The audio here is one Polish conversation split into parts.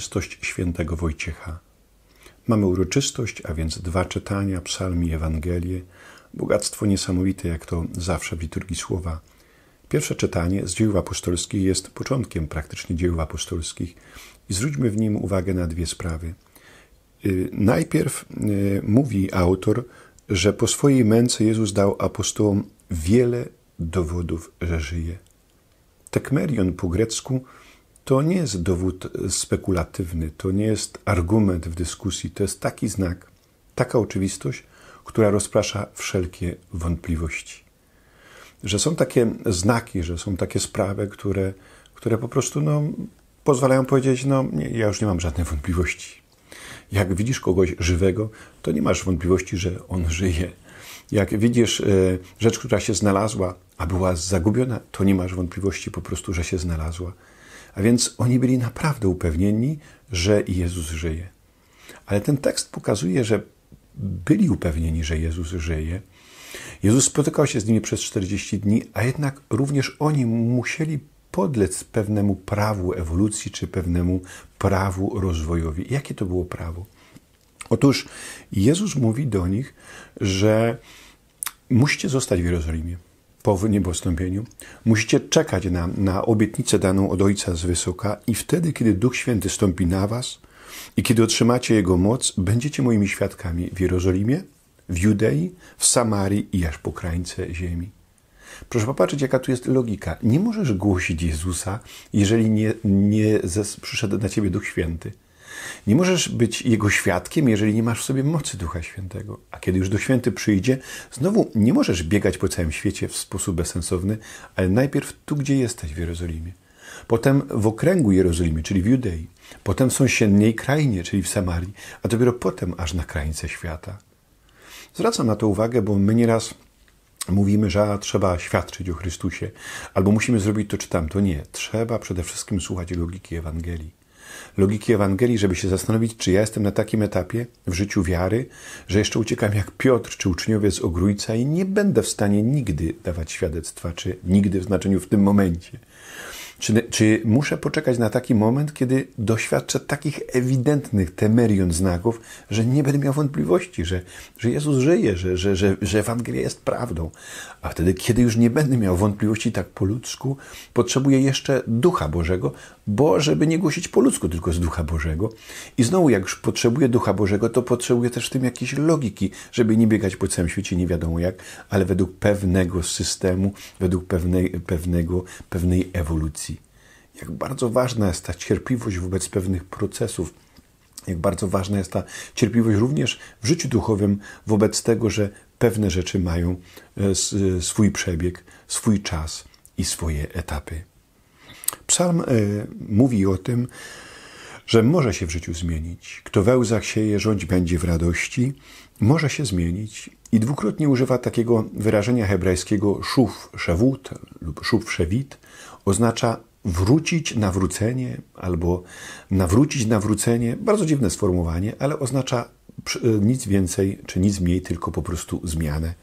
uroczystość świętego Wojciecha. Mamy uroczystość, a więc dwa czytania, psalmi i Ewangelie. Bogactwo niesamowite, jak to zawsze w liturgii słowa. Pierwsze czytanie z dziejów apostolskich jest początkiem praktycznie dziejów apostolskich i zwróćmy w nim uwagę na dwie sprawy. Y, najpierw y, mówi autor, że po swojej męce Jezus dał apostołom wiele dowodów, że żyje. Tekmerion po grecku to nie jest dowód spekulatywny, to nie jest argument w dyskusji, to jest taki znak, taka oczywistość, która rozprasza wszelkie wątpliwości. Że są takie znaki, że są takie sprawy, które, które po prostu no, pozwalają powiedzieć: No, nie, ja już nie mam żadnych wątpliwości. Jak widzisz kogoś żywego, to nie masz wątpliwości, że on żyje. Jak widzisz e, rzecz, która się znalazła, a była zagubiona, to nie masz wątpliwości po prostu, że się znalazła. A więc oni byli naprawdę upewnieni, że Jezus żyje. Ale ten tekst pokazuje, że byli upewnieni, że Jezus żyje. Jezus spotykał się z nimi przez 40 dni, a jednak również oni musieli podlec pewnemu prawu ewolucji czy pewnemu prawu rozwojowi. Jakie to było prawo? Otóż Jezus mówi do nich, że musicie zostać w Jerozolimie po niebostąpieniu, musicie czekać na, na obietnicę daną od Ojca z wysoka i wtedy, kiedy Duch Święty stąpi na was i kiedy otrzymacie Jego moc, będziecie moimi świadkami w Jerozolimie, w Judei, w Samarii i aż po krańce ziemi. Proszę popatrzeć, jaka tu jest logika. Nie możesz głosić Jezusa, jeżeli nie, nie przyszedł na ciebie Duch Święty. Nie możesz być Jego świadkiem, jeżeli nie masz w sobie mocy Ducha Świętego. A kiedy już do Święty przyjdzie, znowu nie możesz biegać po całym świecie w sposób bezsensowny, ale najpierw tu, gdzie jesteś, w Jerozolimie. Potem w okręgu Jerozolimy, czyli w Judei. Potem w sąsiedniej krainie, czyli w Samarii. A dopiero potem aż na krańce świata. Zwracam na to uwagę, bo my nieraz mówimy, że trzeba świadczyć o Chrystusie, albo musimy zrobić to czy tamto. Nie, trzeba przede wszystkim słuchać logiki Ewangelii logiki Ewangelii, żeby się zastanowić, czy ja jestem na takim etapie w życiu wiary, że jeszcze uciekam jak Piotr czy uczniowie z Ogrójca i nie będę w stanie nigdy dawać świadectwa, czy nigdy w znaczeniu w tym momencie. Czy, czy muszę poczekać na taki moment, kiedy doświadczę takich ewidentnych temerion znaków, że nie będę miał wątpliwości, że, że Jezus żyje, że, że, że, że Ewangelia jest prawdą? A wtedy, kiedy już nie będę miał wątpliwości tak po ludzku, potrzebuję jeszcze Ducha Bożego, bo żeby nie głosić po ludzku, tylko z Ducha Bożego. I znowu, jak już potrzebuję Ducha Bożego, to potrzebuję też w tym jakiejś logiki, żeby nie biegać po całym świecie nie wiadomo jak, ale według pewnego systemu, według pewnej, pewnego, pewnej ewolucji jak bardzo ważna jest ta cierpliwość wobec pewnych procesów, jak bardzo ważna jest ta cierpliwość również w życiu duchowym wobec tego, że pewne rzeczy mają e, e, swój przebieg, swój czas i swoje etapy. Psalm e, mówi o tym, że może się w życiu zmienić. Kto we łzach sieje, rządź będzie w radości, może się zmienić. I dwukrotnie używa takiego wyrażenia hebrajskiego szuf szewut lub szuf szewit, oznacza wrócić, nawrócenie albo nawrócić, nawrócenie. Bardzo dziwne sformułowanie, ale oznacza e, nic więcej czy nic mniej, tylko po prostu zmianę.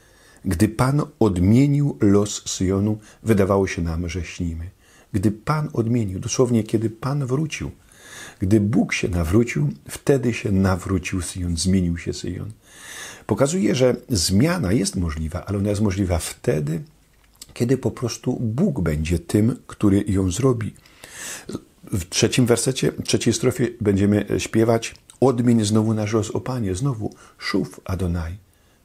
Gdy Pan odmienił los Syjonu, wydawało się nam, że śnimy. Gdy Pan odmienił, dosłownie kiedy Pan wrócił, gdy Bóg się nawrócił, wtedy się nawrócił Syjon, zmienił się Syjon. Pokazuje, że zmiana jest możliwa, ale ona jest możliwa wtedy, kiedy po prostu Bóg będzie tym, który ją zrobi. W trzecim wersecie, trzeciej strofie będziemy śpiewać Odmień znowu nasz rozopanie, znowu szuf Adonai.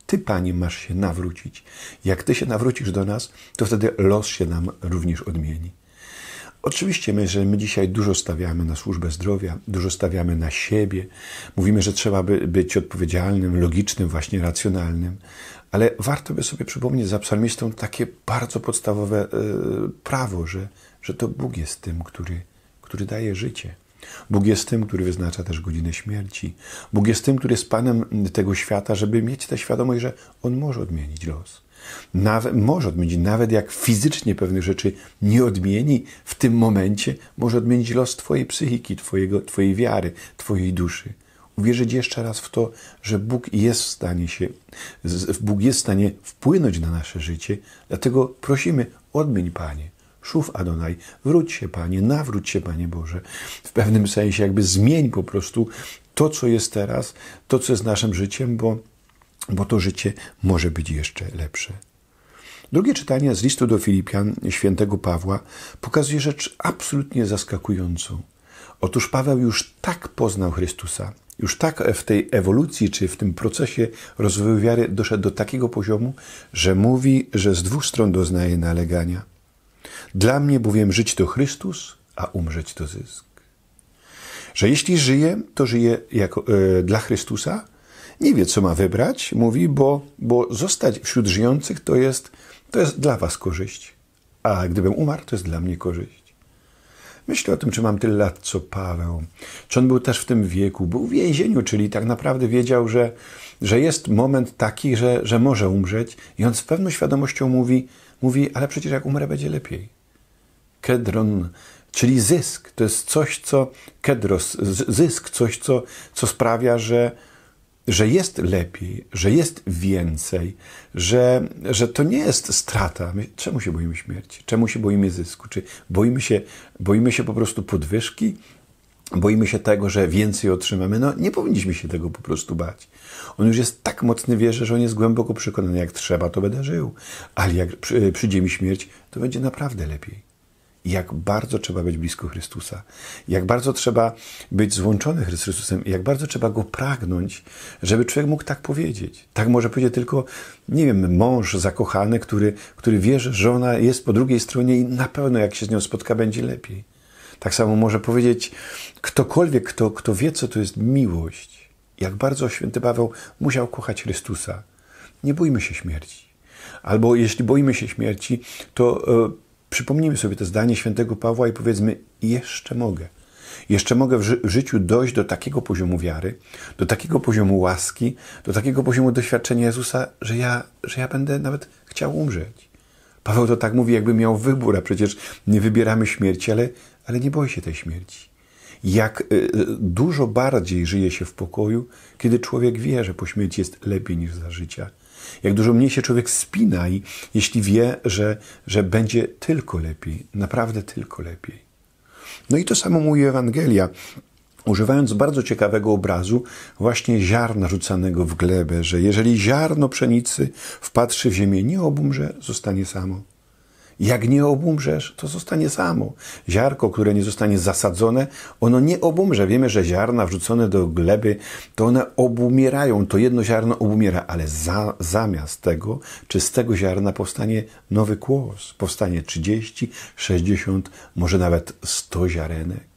Ty, Panie, masz się nawrócić. Jak Ty się nawrócisz do nas, to wtedy los się nam również odmieni. Oczywiście my, że my dzisiaj dużo stawiamy na służbę zdrowia, dużo stawiamy na siebie. Mówimy, że trzeba by być odpowiedzialnym, logicznym, właśnie racjonalnym, ale warto by sobie przypomnieć za psalmistą takie bardzo podstawowe e, prawo, że, że to Bóg jest tym, który, który daje życie. Bóg jest tym, który wyznacza też godzinę śmierci. Bóg jest tym, który jest Panem tego świata, żeby mieć tę świadomość, że On może odmienić los. Nawet, może odmienić, nawet jak fizycznie pewnych rzeczy nie odmieni, w tym momencie może odmienić los Twojej psychiki, twojego, Twojej wiary, Twojej duszy. Uwierzyć jeszcze raz w to, że Bóg jest w stanie się, Bóg jest w stanie wpłynąć na nasze życie, dlatego prosimy, odmień Panie. Szuf Adonaj, wróć się Panie, nawróć się Panie Boże. W pewnym sensie jakby zmień po prostu to, co jest teraz, to, co jest naszym życiem, bo bo to życie może być jeszcze lepsze. Drugie czytanie z listu do Filipian świętego Pawła pokazuje rzecz absolutnie zaskakującą. Otóż Paweł już tak poznał Chrystusa, już tak w tej ewolucji czy w tym procesie rozwoju wiary doszedł do takiego poziomu, że mówi, że z dwóch stron doznaje nalegania. Dla mnie bowiem żyć to Chrystus, a umrzeć to zysk. Że jeśli żyję, to żyję jako, e, dla Chrystusa, nie wie, co ma wybrać, mówi, bo, bo zostać wśród żyjących to jest, to jest dla was korzyść, a gdybym umarł, to jest dla mnie korzyść. Myślę o tym, czy mam tyle lat co Paweł, czy on był też w tym wieku, był w więzieniu, czyli tak naprawdę wiedział, że, że jest moment taki, że, że może umrzeć i on z pewną świadomością mówi, mówi, ale przecież jak umrę, będzie lepiej. Kedron, czyli zysk, to jest coś, co, kedros, zysk, coś, co, co sprawia, że, że jest lepiej, że jest więcej, że, że to nie jest strata. My, czemu się boimy śmierci? Czemu się boimy zysku? Czy boimy się, boimy się po prostu podwyżki? Boimy się tego, że więcej otrzymamy. No, nie powinniśmy się tego po prostu bać. On już jest tak mocny wierzy, że on jest głęboko przekonany, jak trzeba, to będę żył. Ale jak przyjdzie mi śmierć, to będzie naprawdę lepiej jak bardzo trzeba być blisko Chrystusa, jak bardzo trzeba być złączony z Chrystusem, jak bardzo trzeba Go pragnąć, żeby człowiek mógł tak powiedzieć. Tak może powiedzieć tylko, nie wiem, mąż zakochany, który, który wie, że żona jest po drugiej stronie i na pewno jak się z nią spotka, będzie lepiej. Tak samo może powiedzieć ktokolwiek, kto, kto wie, co to jest miłość. Jak bardzo święty Paweł musiał kochać Chrystusa. Nie bójmy się śmierci. Albo jeśli boimy się śmierci, to e, Przypomnijmy sobie to zdanie świętego Pawła i powiedzmy: Jeszcze mogę. Jeszcze mogę w, ży w, życiu dojść do takiego poziomu wiary, do takiego poziomu łaski, do takiego poziomu doświadczenia Jezusa, że ja, że ja będę nawet chciał umrzeć. Paweł to tak mówi, jakby miał wybór, a przecież nie wybieramy śmierci, ale, ale nie boi się tej śmierci. Jak y, dużo bardziej żyje się w pokoju, kiedy człowiek wie, że po śmierci jest lepiej niż za życia jak dużo mniej się człowiek spina, i jeśli wie, że, że będzie tylko lepiej, naprawdę tylko lepiej. No i to samo mówi Ewangelia, używając bardzo ciekawego obrazu właśnie ziarna rzucanego w glebę, że jeżeli ziarno pszenicy wpatrzy w ziemię, nie obumrze, zostanie samo. Jak nie obumrzesz, to zostanie samo. Ziarko, które nie zostanie zasadzone, ono nie obumrze. Wiemy, że ziarna wrzucone do gleby, to one obumierają. To jedno ziarno obumiera, ale za, zamiast tego, czy z tego ziarna powstanie nowy kłos. Powstanie 30, 60, może nawet 100 ziarenek.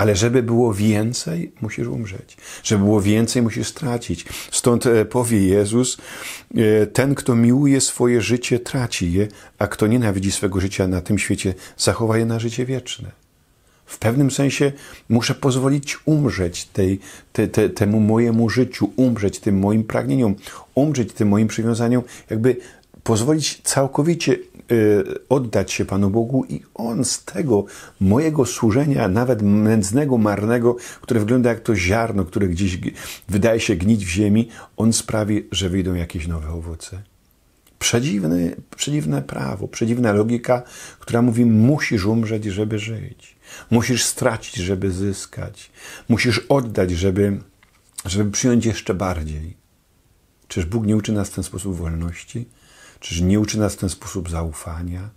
Ale żeby było więcej, musisz umrzeć. Żeby było więcej, musisz stracić. Stąd e, powie Jezus, e, ten, kto miłuje swoje życie, traci je, a kto nienawidzi swego życia na tym świecie, zachowa je na życie wieczne. W pewnym sensie muszę pozwolić umrzeć tej, te, te, temu mojemu życiu, umrzeć tym moim pragnieniom, umrzeć tym moim przywiązaniom, jakby pozwolić całkowicie Y, oddać się Panu Bogu i On z tego mojego służenia, nawet nędznego, marnego, które wygląda jak to ziarno, które gdzieś wydaje się gnić w ziemi, On sprawi, że wyjdą jakieś nowe owoce. Przedziwne, przedziwne prawo, przedziwna logika, która mówi: musisz umrzeć, żeby żyć. Musisz stracić, żeby zyskać. Musisz oddać, żeby, żeby przyjąć jeszcze bardziej. Czyż Bóg nie uczy nas w ten sposób wolności? Czyż nie uczy nas w ten sposób zaufania?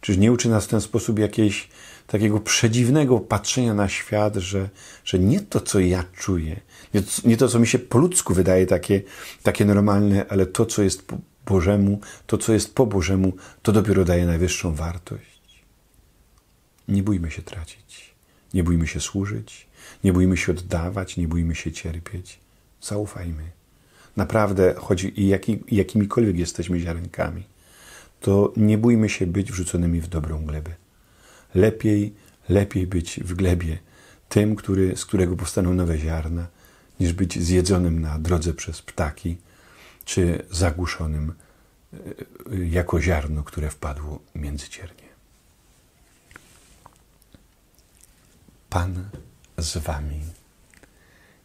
Czyż nie uczy nas w ten sposób jakiegoś takiego przedziwnego patrzenia na świat, że, że nie to, co ja czuję, nie to, nie to, co mi się po ludzku wydaje takie, takie normalne, ale to, co jest po Bożemu, to, co jest po Bożemu, to dopiero daje najwyższą wartość. Nie bójmy się tracić, nie bójmy się służyć, nie bójmy się oddawać, nie bójmy się cierpieć. Zaufajmy naprawdę chodzi i jaki, jakimikolwiek jesteśmy ziarenkami, to nie bójmy się być wrzuconymi w dobrą glebę. Lepiej, lepiej być w glebie tym, który, z którego powstaną nowe ziarna, niż być zjedzonym na drodze przez ptaki, czy zagłuszonym e, jako ziarno, które wpadło między ciernie. Pan z wami.